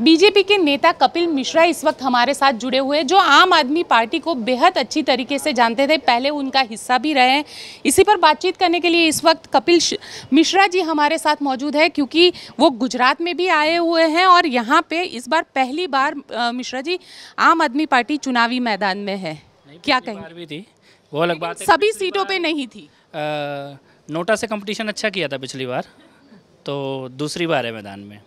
BJP के नेता कपिल मिश्रा इस वक्त हमारे साथ जुड़े हुए हैं जो आम आदमी पार्टी को बेहद अच्छी तरीके से जानते थे पहले उनका हिस्सा भी रहे हैं इसी पर बातचीत करने के लिए इस वक्त कपिल मिश्रा जी हमारे साथ मौजूद है क्योंकि वो गुजरात में भी आए हुए हैं और यहाँ पे इस बार पहली बार मिश्रा जी आम आदमी पार्टी चुनावी मैदान में है क्या कहें सभी सीटों पर नहीं थी नोटा से कंपटीशन अच्छा किया था पिछली बार तो दूसरी बार है मैदान में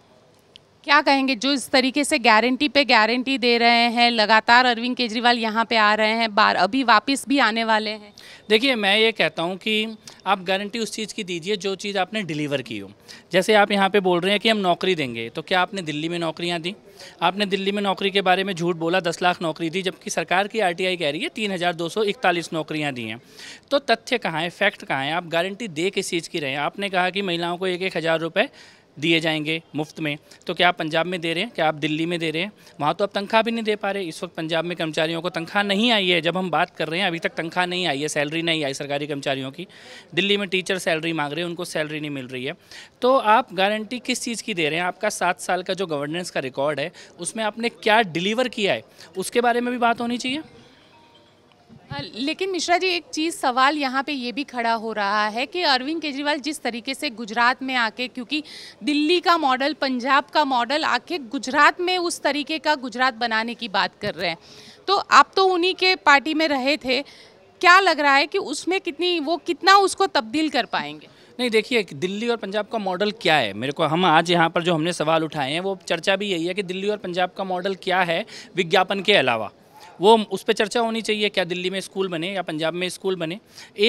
क्या कहेंगे जो इस तरीके से गारंटी पे गारंटी दे रहे हैं लगातार अरविंद केजरीवाल यहाँ पे आ रहे हैं बार अभी वापस भी आने वाले हैं देखिए मैं ये कहता हूँ कि आप गारंटी उस चीज़ की दीजिए जो चीज़ आपने डिलीवर की हो जैसे आप यहाँ पे बोल रहे हैं कि हम नौकरी देंगे तो क्या आपने दिल्ली में नौकरियाँ दी आपने दिल्ली में नौकरी के बारे में झूठ बोला दस लाख नौकरी दी जबकि सरकार की आरटीआई कह रही है तीन हज़ार दो सौ इकतालीस नौकरियाँ दी हैं तो तथ्य कहाँ है फैक्ट कहाँ है आप गारंटी दे किस चीज़ की रहे हैं आपने कहा कि महिलाओं को एक एक हज़ार रुपये दिए जाएंगे मुफ्त में तो क्या आप पंजाब में दे रहे हैं क्या आप दिल्ली में दे रहे हैं वहाँ तो आप तनख्वाह भी नहीं दे पा रहे इस वक्त पंजाब में कर्मचारियों को तनख्वाह नहीं आई है जब हम बात कर रहे हैं अभी तक तनख्वाह नहीं आई है सैलरी नहीं आई सरकारी कर्मचारियों की दिल्ली में टीचर सैलरी मांग रहे हैं उनको सैलरी नहीं मिल रही है तो आप गारंटी किस चीज़ की दे रहे हैं आपका सात साल का जो गवर्नेंस का रिकॉर्ड है उसमें आपने क्या डिलीवर किया है उसके बारे में भी बात होनी चाहिए लेकिन मिश्रा जी एक चीज़ सवाल यहाँ पे ये भी खड़ा हो रहा है कि अरविंद केजरीवाल जिस तरीके से गुजरात में आके क्योंकि दिल्ली का मॉडल पंजाब का मॉडल आके गुजरात में उस तरीके का गुजरात बनाने की बात कर रहे हैं तो आप तो उन्हीं के पार्टी में रहे थे क्या लग रहा है कि उसमें कितनी वो कितना उसको तब्दील कर पाएंगे नहीं देखिए दिल्ली और पंजाब का मॉडल क्या है मेरे को हम आज यहाँ पर जो हमने सवाल उठाए हैं वो चर्चा भी यही है कि दिल्ली और पंजाब का मॉडल क्या है विज्ञापन के अलावा वो उस पर चर्चा होनी चाहिए क्या दिल्ली में स्कूल बने या पंजाब में स्कूल बने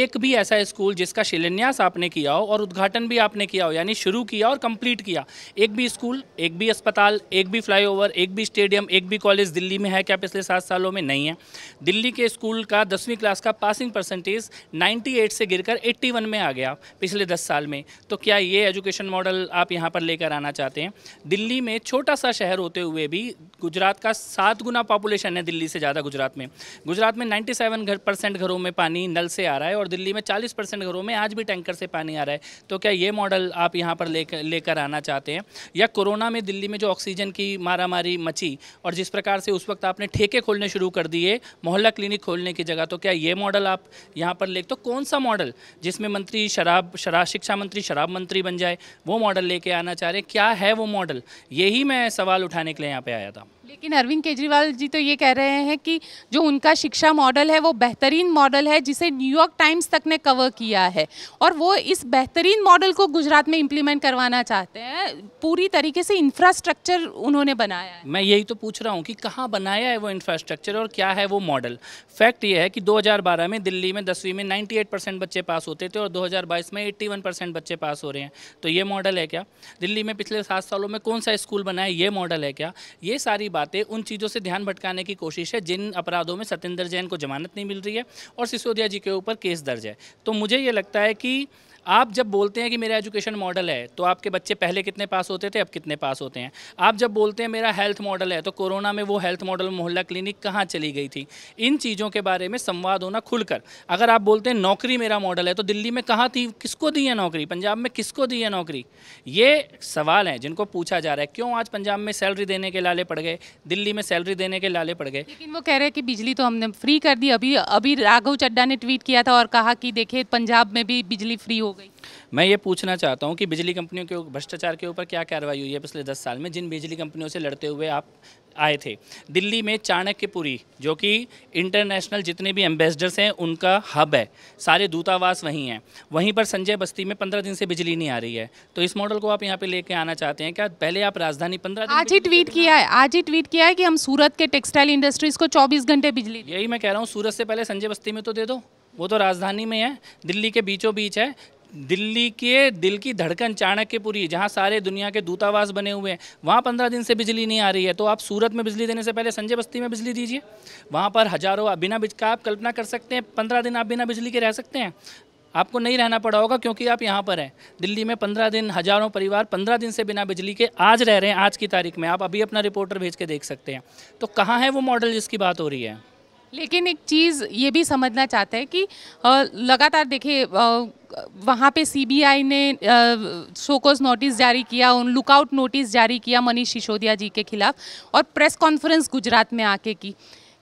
एक भी ऐसा स्कूल जिसका शिलान्यास आपने किया हो और उद्घाटन भी आपने किया हो यानी शुरू किया और कंप्लीट किया एक भी स्कूल एक भी अस्पताल एक भी फ्लाईओवर एक भी स्टेडियम एक भी कॉलेज दिल्ली में है क्या पिछले सात सालों में नहीं है दिल्ली के स्कूल का दसवीं क्लास का पासिंग परसेंटेज नाइन्टी से गिर कर में आ गया पिछले दस साल में तो क्या ये एजुकेशन मॉडल आप यहाँ पर लेकर आना चाहते हैं दिल्ली में छोटा सा शहर होते हुए भी गुजरात का सात गुना पॉपुलेशन है दिल्ली से ज़्यादा ज़्यादा गुजरात में गुजरात में 97 घर परसेंट घरों में पानी नल से आ रहा है और दिल्ली में चालीस परसेंट घरों में आज भी टैंकर से पानी आ रहा है तो क्या ये मॉडल आप यहाँ पर लेकर लेकर आना चाहते हैं या कोरोना में दिल्ली में जो ऑक्सीजन की मारामारी मची और जिस प्रकार से उस वक्त आपने ठेके खोलने शुरू कर दिए मोहल्ला क्लिनिक खोलने की जगह तो क्या ये मॉडल आप यहाँ पर ले तो कौन सा मॉडल जिसमें मंत्री शराब शराब शिक्षा मंत्री शराब मंत्री बन जाए वो मॉडल लेके आना चाह रहे क्या है वो मॉडल यही मैं सवाल उठाने के लिए यहाँ पे आया था लेकिन अरविंद केजरीवाल जी तो ये कह रहे हैं कि जो उनका शिक्षा मॉडल है वो बेहतरीन मॉडल है जिसे न्यूयॉर्क टाइम्स तक ने कवर किया है और वो इस बेहतरीन मॉडल को गुजरात में इम्प्लीमेंट करवाना चाहते हैं पूरी तरीके से इंफ्रास्ट्रक्चर उन्होंने बनाया है मैं यही तो पूछ रहा हूँ कि कहाँ बनाया है वो इंफ्रास्ट्रक्चर और क्या है वो मॉडल फैक्ट ये है कि 2012 में दिल्ली में दसवीं में 98 परसेंट बच्चे पास होते थे और 2022 में 81 परसेंट बच्चे पास हो रहे हैं तो ये मॉडल है क्या दिल्ली में पिछले सात सालों में कौन सा स्कूल बना है ये मॉडल है क्या ये सारी बातें उन चीज़ों से ध्यान भटकाने की कोशिश है जिन अपराधों में सत्येंद्र जैन को जमानत नहीं मिल रही है और सिसोदिया जी के ऊपर केस दर्ज है तो मुझे ये लगता है कि आप जब बोलते हैं कि मेरा एजुकेशन मॉडल है तो आपके बच्चे पहले कितने पास होते थे अब कितने पास होते हैं आप जब बोलते हैं मेरा हेल्थ मॉडल है तो कोरोना में वो हेल्थ मॉडल मोहल्ला क्लिनिक कहाँ चली गई थी इन चीज़ों के बारे में संवाद होना खुलकर अगर आप बोलते हैं नौकरी मेरा मॉडल है तो दिल्ली में कहाँ थी किसको दी है नौकरी पंजाब में किसको दी है नौकरी ये सवाल हैं जिनको पूछा जा रहा है क्यों आज पंजाब में सैलरी देने के लाले पड़ गए दिल्ली में सैलरी देने के लाले पड़ गए लेकिन वो कह रहे हैं कि बिजली तो हमने फ्री कर दी अभी अभी राघव चड्डा ने ट्वीट किया था और कहा कि देखिए पंजाब में भी बिजली फ्री हो गई मैं ये पूछना चाहता हूँ कि बिजली कंपनियों के भ्रष्टाचार के ऊपर क्या कार्रवाई हुई है पिछले दस साल में जिन बिजली कंपनियों से लड़ते हुए आप आए थे दिल्ली में चाणक्यपुरी जो कि इंटरनेशनल जितने भी एम्बेसडर्स हैं उनका हब है सारे दूतावास वहीं हैं वहीं पर संजय बस्ती में पंद्रह दिन से बिजली नहीं आ रही है तो इस मॉडल को आप यहाँ पे लेके आना चाहते हैं क्या पहले आप राजधानी पंद्रह आज ही ट्वीट किया है आज ही ट्वीट किया है कि हम सूरत के टेक्सटाइल इंडस्ट्रीज को चौबीस घंटे बिजली यही मैं कह रहा हूँ सूरत से पहले संजय बस्ती में तो दे दो वो तो राजधानी में है दिल्ली के बीचों बीच है दिल्ली के दिल की धड़कन चाणक्यपुरी जहाँ सारे दुनिया के दूतावास बने हुए हैं वहाँ पंद्रह दिन से बिजली नहीं आ रही है तो आप सूरत में बिजली देने से पहले संजय बस्ती में बिजली दीजिए वहाँ पर हज़ारों बिना बिज का आप कल्पना कर सकते हैं पंद्रह दिन आप बिना बिजली के रह सकते हैं आपको नहीं रहना पड़ा होगा क्योंकि आप यहाँ पर हैं दिल्ली में पंद्रह दिन हज़ारों परिवार पंद्रह दिन से बिना बिजली के आज रह रहे हैं आज की तारीख में आप अभी अपना रिपोर्टर भेज के देख सकते हैं तो कहाँ है वो मॉडल जिसकी बात हो रही है लेकिन एक चीज़ ये भी समझना चाहते हैं कि लगातार देखिए वहाँ पे सीबीआई ने शोकोज नोटिस जारी किया उन लुकआउट नोटिस जारी किया मनीष सिसोदिया जी के खिलाफ और प्रेस कॉन्फ्रेंस गुजरात में आके की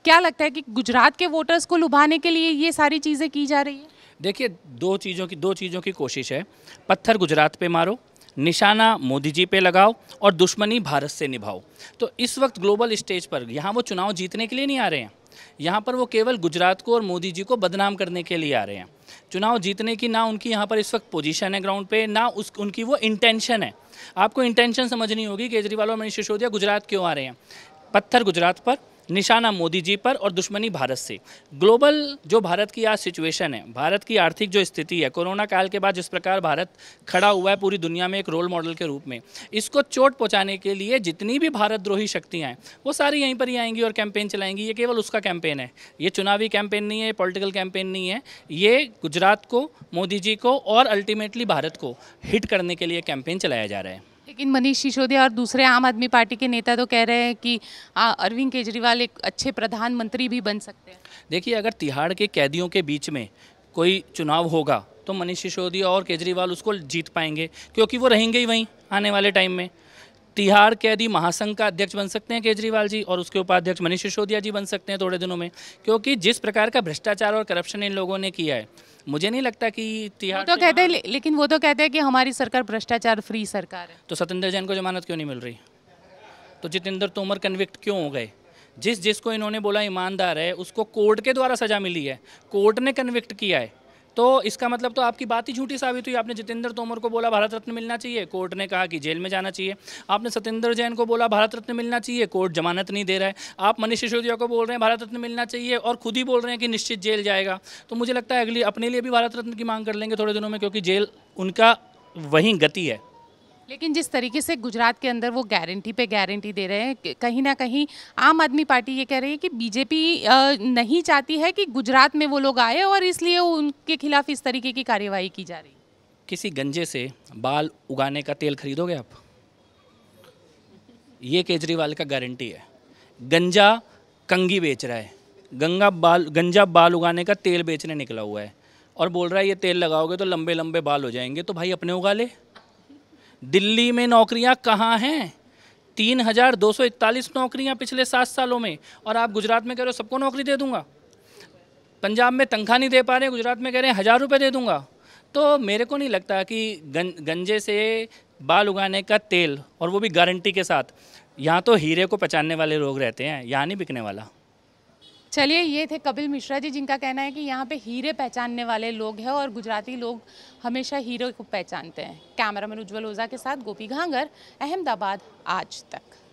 क्या लगता है कि गुजरात के वोटर्स को लुभाने के लिए ये सारी चीज़ें की जा रही है देखिए दो चीज़ों की दो चीज़ों की कोशिश है पत्थर गुजरात पे मारो निशाना मोदी जी पे लगाओ और दुश्मनी भारत से निभाओ तो इस वक्त ग्लोबल स्टेज पर यहाँ वो चुनाव जीतने के लिए नहीं आ रहे हैं यहाँ पर वो केवल गुजरात को और मोदी जी को बदनाम करने के लिए आ रहे हैं चुनाव जीतने की ना उनकी यहाँ पर इस वक्त पोजीशन है ग्राउंड पे ना उस उनकी वो इंटेंशन है आपको इंटेंशन समझनी होगी केजरीवाल और मनीष सिसोदिया गुजरात क्यों आ रहे हैं पत्थर गुजरात पर निशाना मोदी जी पर और दुश्मनी भारत से ग्लोबल जो भारत की आज सिचुएशन है भारत की आर्थिक जो स्थिति है कोरोना काल के बाद जिस प्रकार भारत खड़ा हुआ है पूरी दुनिया में एक रोल मॉडल के रूप में इसको चोट पहुंचाने के लिए जितनी भी भारत द्रोही शक्तियाँ हैं वो सारी यहीं पर ही आएंगी और कैंपेन चलाएंगी ये केवल उसका कैंपेन है ये चुनावी कैंपेन नहीं है पॉलिटिकल कैंपेन नहीं है ये गुजरात को मोदी जी को और अल्टीमेटली भारत को हिट करने के लिए कैंपेन चलाया जा रहा है लेकिन मनीष सिसोदिया और दूसरे आम आदमी पार्टी के नेता तो कह रहे हैं कि अरविंद केजरीवाल एक अच्छे प्रधानमंत्री भी बन सकते हैं देखिए अगर तिहाड़ के कैदियों के बीच में कोई चुनाव होगा तो मनीष सिसोदिया और केजरीवाल उसको जीत पाएंगे क्योंकि वो रहेंगे ही वहीं आने वाले टाइम में तिहाड़ कैदी महासंघ का अध्यक्ष बन सकते हैं केजरीवाल जी और उसके उपाध्यक्ष मनीष सिसोदिया जी बन सकते हैं थोड़े दिनों में क्योंकि जिस प्रकार का भ्रष्टाचार और करप्शन इन लोगों ने किया है मुझे नहीं लगता कि तिहाड़ तो कहते हैं ले, लेकिन वो तो कहते हैं कि हमारी सरकार भ्रष्टाचार फ्री सरकार है तो सतेंद्र जैन को जमानत क्यों नहीं मिल रही तो जितेंद्र तोमर कन्विक्ट क्यों हो गए जिस जिसको इन्होंने बोला ईमानदार है उसको कोर्ट के द्वारा सजा मिली है कोर्ट ने कन्विक्ट किया है तो इसका मतलब तो आपकी बात ही झूठी साबित हुई आपने जितेंद्र तोमर को बोला भारत रत्न मिलना चाहिए कोर्ट ने कहा कि जेल में जाना चाहिए आपने सत्येंद्र जैन को बोला भारत रत्न मिलना चाहिए कोर्ट जमानत नहीं दे रहा है आप मनीष सिसोदिया को बोल रहे हैं भारत रत्न मिलना चाहिए और खुद ही बोल रहे हैं कि निश्चित जेल जाएगा तो मुझे लगता है अगली अपने लिए भी भारत रत्न की मांग कर लेंगे थोड़े दिनों में क्योंकि जेल उनका वहीं गति है लेकिन जिस तरीके से गुजरात के अंदर वो गारंटी पे गारंटी दे रहे हैं कहीं ना कहीं आम आदमी पार्टी ये कह रही है कि बीजेपी नहीं चाहती है कि गुजरात में वो लोग आए और इसलिए उनके खिलाफ इस तरीके की कार्यवाही की जा रही किसी गंजे से बाल उगाने का तेल खरीदोगे आप ये केजरीवाल का गारंटी है गंजा कंगी बेच रहा है गंगा बाल गंजा बाल उगाने का तेल बेचने निकला हुआ है और बोल रहा है ये तेल लगाओगे तो लंबे लंबे बाल हो जाएंगे तो भाई अपने उगा ले दिल्ली में नौकरियां कहाँ हैं तीन हज़ार दो सौ इकतालीस नौकरियाँ पिछले सात सालों में और आप गुजरात में कह रहे हो सबको नौकरी दे दूंगा पंजाब में तनख्वाह नहीं दे पा रहे गुजरात में कह रहे हैं हज़ार रुपये दे दूंगा तो मेरे को नहीं लगता कि गं, गंजे से बाल उगाने का तेल और वो भी गारंटी के साथ यहाँ तो हीरे को पहचानने वाले लोग रहते हैं यहाँ नहीं बिकने वाला चलिए ये थे कपिल मिश्रा जी जिनका कहना है कि यहाँ पे हीरे पहचानने वाले लोग हैं और गुजराती लोग हमेशा हीरे को पहचानते हैं कैमरामैन उज्ज्वल ओझा के साथ गोपी घांगर अहमदाबाद आज तक